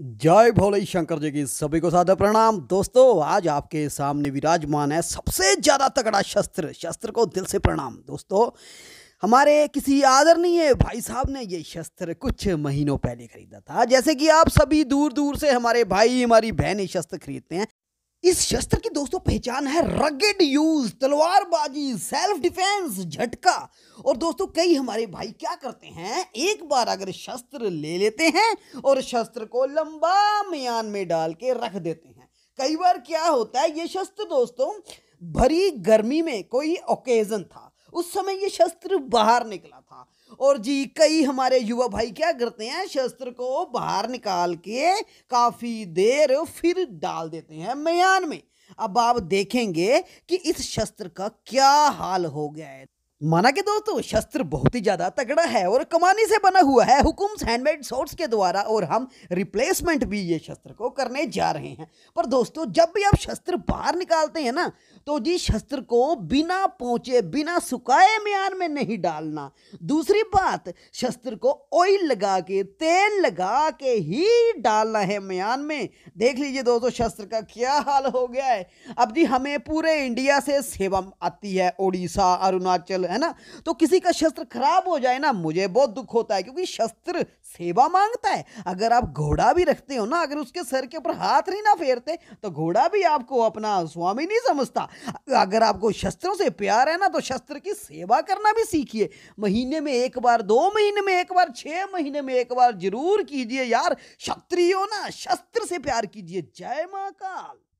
जय भोले शंकर जी की सभी को साधा प्रणाम दोस्तों आज आपके सामने विराजमान है सबसे ज़्यादा तगड़ा शस्त्र शस्त्र को दिल से प्रणाम दोस्तों हमारे किसी आदरणीय भाई साहब ने ये शस्त्र कुछ महीनों पहले खरीदा था जैसे कि आप सभी दूर दूर से हमारे भाई हमारी बहन ये शस्त्र खरीदते हैं इस शस्त्र की दोस्तों पहचान है रगेड यूज तलवारबाजी सेल्फ डिफेंस झटका और दोस्तों कई हमारे भाई क्या करते हैं एक बार अगर शस्त्र ले लेते हैं और शस्त्र को लंबा म्यान में डाल के रख देते हैं कई बार क्या होता है ये शस्त्र दोस्तों भरी गर्मी में कोई ओकेजन था उस समय ये शस्त्र बाहर निकला था और जी कई हमारे युवा भाई क्या करते हैं शस्त्र को बाहर निकाल के काफ़ी देर फिर डाल देते हैं मैयान में अब आप देखेंगे कि इस शस्त्र का क्या हाल हो गया है माना कि दोस्तों शस्त्र बहुत ही ज़्यादा तगड़ा है और कमानी से बना हुआ है हुकुम्स हैंडमेड सोर्स के द्वारा और हम रिप्लेसमेंट भी ये शस्त्र को करने जा रहे हैं पर दोस्तों जब भी आप शस्त्र बाहर निकालते हैं ना तो जी शस्त्र को बिना पहुंचे बिना सुखाए म्यान में नहीं डालना दूसरी बात शस्त्र को ऑयल लगा के तेल लगा के ही डालना है म्यान में देख लीजिए दोस्तों शस्त्र का क्या हाल हो गया है अब जी हमें पूरे इंडिया से सेवा आती है उड़ीसा अरुणाचल है ना तो किसी का शस्त्र खराब हो जाए ना मुझे बहुत दुख होता है क्योंकि शस्त्र सेवा मांगता है अगर आप घोड़ा भी रखते हो ना अगर उसके सर के ऊपर हाथ नहीं ना फेरते तो घोड़ा भी आपको अपना स्वामी नहीं समझता अगर आपको शस्त्रों से प्यार है ना तो शस्त्र की सेवा करना भी सीखिए महीने में एक बार दो महीने में एक बार छः महीने में एक बार जरूर कीजिए यार क्षत्रियो ना शस्त्र से प्यार कीजिए जय महाकाल